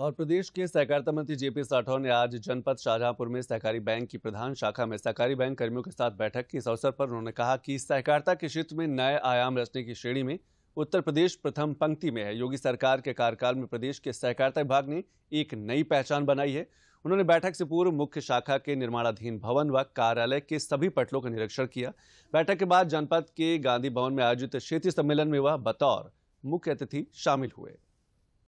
और प्रदेश के सहकारिता मंत्री जेपी राठौर ने आज जनपद शाहजहांपुर में सहकारी बैंक की प्रधान शाखा में सहकारी बैंक कर्मियों के साथ बैठक की इस अवसर पर उन्होंने कहा कि सहकारिता के क्षेत्र में नए आयाम रचने की श्रेणी में उत्तर प्रदेश प्रथम पंक्ति में है योगी सरकार के कार्यकाल में प्रदेश के सहकारिता विभाग ने एक नई पहचान बनाई है उन्होंने बैठक से पूर्व मुख्य शाखा के निर्माणाधीन भवन व कार्यालय के सभी पटलों का निरीक्षण किया बैठक के बाद जनपद के गांधी भवन में आयोजित क्षेत्रीय सम्मेलन में वह बतौर मुख्य अतिथि शामिल हुए